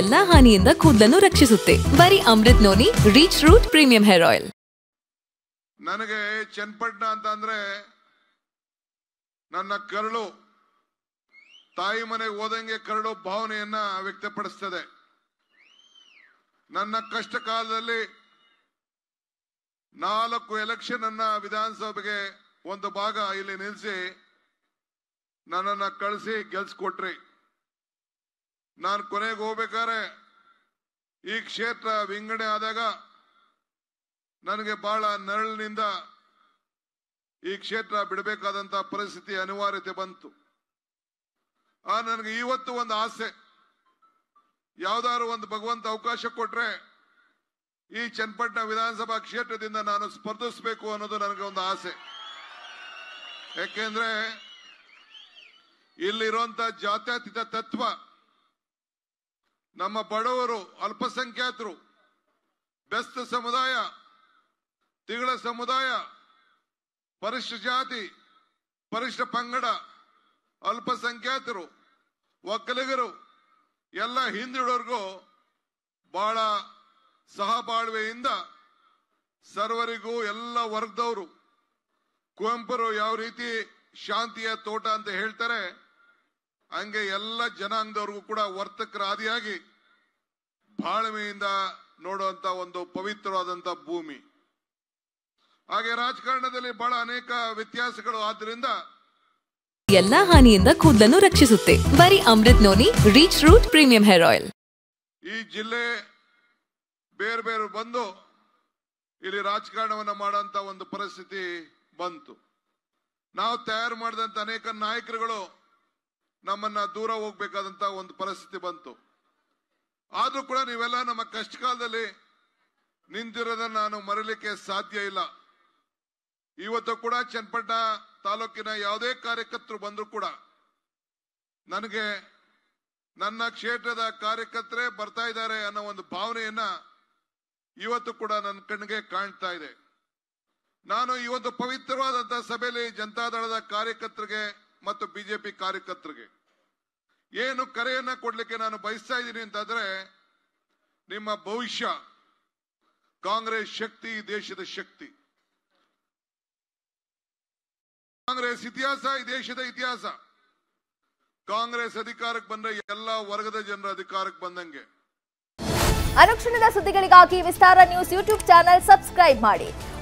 ಎಲ್ಲಾ ಹಾನಿಯಿಂದ ಕೂದಲನ್ನು ರಕ್ಷಿಸುತ್ತೆ ಬರೀ Amrit noni reach root premium hair oil ನನಗೆ ಚನ್ನಪಟ್ಟಣ ಅಂತ ಅಂದ್ರೆ ನನ್ನ ಕರಳು ತಾಯಿ ಮನೆಗೆ ಹೋದಂಗೆ ಕರಳು ಭಾವನೆಯನ್ನ ವ್ಯಕ್ತಪಡಿಸ್ತದೆ ನನ್ನ ಕಷ್ಟ ಕಾಲದಲ್ಲಿ ನಾಲ್ಕು ಎಲೆಕ್ಷನ್ ಅನ್ನ ವಿಧಾನಸಭೆಗೆ ಒಂದು ಭಾಗ ಇಲ್ಲಿ ನಿಲ್ಲಿಸಿ ನನ್ನನ್ನು ಕಳಿಸಿ ಗೆಲ್ಸ್ಕೊಟ್ರಿ ನಾನು ಕೊನೆಗೆ ಹೋಗ್ಬೇಕಾರೆ ಈ ಕ್ಷೇತ್ರ ವಿಂಗಡಣೆ ಆದಾಗ ನನಗೆ ಬಹಳ ನರಳಿನಿಂದ ಈ ಕ್ಷೇತ್ರ ಬಿಡಬೇಕಾದಂತಹ ಪರಿಸ್ಥಿತಿ ಅನಿವಾರ್ಯತೆ ಬಂತು ಆ ನನಗೆ ಇವತ್ತು ಒಂದು ಆಸೆ ಯಾವ್ದಾದ್ರು ಒಂದು ಭಗವಂತ ಅವಕಾಶ ಕೊಟ್ರೆ ಈ ಚನ್ನಪಟ್ಟಣ ವಿಧಾನಸಭಾ ಕ್ಷೇತ್ರದಿಂದ ನಾನು ಸ್ಪರ್ಧಿಸಬೇಕು ಅನ್ನೋದು ನನಗೆ ಒಂದು ಆಸೆ ಯಾಕೆಂದ್ರೆ ಇಲ್ಲಿರುವಂತಹ ಜಾತ್ಯತೀತ ತತ್ವ ನಮ್ಮ ಬಡವರು ಅಲ್ಪಸಂಖ್ಯಾತರು ಬೆಸ್ತ ಸಮುದಾಯ ತಿಗಳ ಸಮುದಾಯ ಪರಿಶಿಷ್ಟ ಜಾತಿ ಪರಿಶಿಷ್ಟ ಪಂಗಡ ಅಲ್ಪಸಂಖ್ಯಾತರು ಒಕ್ಕಲಿಗರು ಎಲ್ಲ ಹಿಂದುಳಿದವ್ರಿಗೂ ಬಹಳ ಸಹಬಾಳ್ವೆಯಿಂದ ಸರ್ವರಿಗೂ ಎಲ್ಲ ವರ್ಗದವರು ಕುವೆಂಪರು ಯಾವ ರೀತಿ ಶಾಂತಿಯ ತೋಟ ಅಂತ ಹೇಳ್ತಾರೆ ಹಂಗೆ ಎಲ್ಲ ಜನಾಂಗದವ್ರಿಗೂ ಕೂಡ ವರ್ತಕರ ಆದಿಯಾಗಿ ಬಾಳ್ಮೆಯಿಂದ ನೋಡುವಂತ ಒಂದು ಪವಿತ್ರವಾದಂತ ಭೂಮಿ ಹಾಗೆ ರಾಜಕಾರಣದಲ್ಲಿ ಬಹಳ ಅನೇಕ ವ್ಯತ್ಯಾಸಗಳು ಆದ್ರಿಂದ ಎಲ್ಲಾ ಹಾನಿಯಿಂದ ಕೂದಲನ್ನು ರಕ್ಷಿಸುತ್ತೆ ಬರೀ Amrit noni reach root premium hair oil ಈ ಜಿಲ್ಲೆ ಬೇರೆ ಬೇರೆ ಬಂದು ಇಲ್ಲಿ ರಾಜಕಾರಣವನ್ನ ಮಾಡುವಂತ ಒಂದು ಪರಿಸ್ಥಿತಿ ಬಂತು ನಾವು ತಯಾರು ಮಾಡಿದಂತ ಅನೇಕ ನಾಯಕರುಗಳು ನಮ್ಮನ್ನ ದೂರ ಹೋಗ್ಬೇಕಾದಂತ ಒಂದು ಪರಿಸ್ಥಿತಿ ಬಂತು ಆದ್ರೂ ಕೂಡ ನೀವೆಲ್ಲ ನಮ್ಮ ಕಷ್ಟಕಾಲದಲ್ಲಿ ನಿಂತಿರೋದನ್ನ ನಾನು ಮರಲಿಕ್ಕೆ ಸಾಧ್ಯ ಇಲ್ಲ ಇವತ್ತು ಕೂಡ ಚನ್ನಪಟ್ಟಣ ತಾಲೂಕಿನ ಯಾವುದೇ ಕಾರ್ಯಕರ್ತರು ಬಂದರೂ ಕೂಡ ನನಗೆ ನನ್ನ ಕ್ಷೇತ್ರದ ಕಾರ್ಯಕರ್ತರೇ ಬರ್ತಾ ಇದ್ದಾರೆ ಅನ್ನೋ ಒಂದು ಭಾವನೆಯನ್ನ ಇವತ್ತು ಕೂಡ ನನ್ನ ಕಣ್ಣಿಗೆ ಕಾಣ್ತಾ ಇದೆ ನಾನು ಇವತ್ತು ಪವಿತ್ರವಾದಂತಹ ಸಭೆಯಲ್ಲಿ ಜನತಾದಳದ ಕಾರ್ಯಕರ್ತರಿಗೆ ಮತ್ತು ಬಿಜೆಪಿ ಕಾರ್ಯಕರ್ತರಿಗೆ ಏನು ಕರೆಯನ್ನ ಕೊಡ್ಲಿಕ್ಕೆ ನಾನು ಬಯಸ್ತಾ ಇದ್ದೀನಿ ಅಂತಂದ್ರೆ ನಿಮ್ಮ ಭವಿಷ್ಯ ಕಾಂಗ್ರೆಸ್ ಶಕ್ತಿ ದೇಶದ ಶಕ್ತಿ ಕಾಂಗ್ರೆಸ್ ಇತಿಹಾಸ ಈ ದೇಶದ ಇತಿಹಾಸ ಕಾಂಗ್ರೆಸ್ ಅಧಿಕಾರಕ್ಕೆ ಬಂದ್ರೆ ಎಲ್ಲಾ ವರ್ಗದ ಜನರ ಅಧಿಕಾರಕ್ಕೆ ಬಂದಂಗೆ ಅನುಕ್ಷಣದ ಸುದ್ದಿಗಳಿಗಾಗಿ Vistara news YouTube channel subscribe ಮಾಡಿ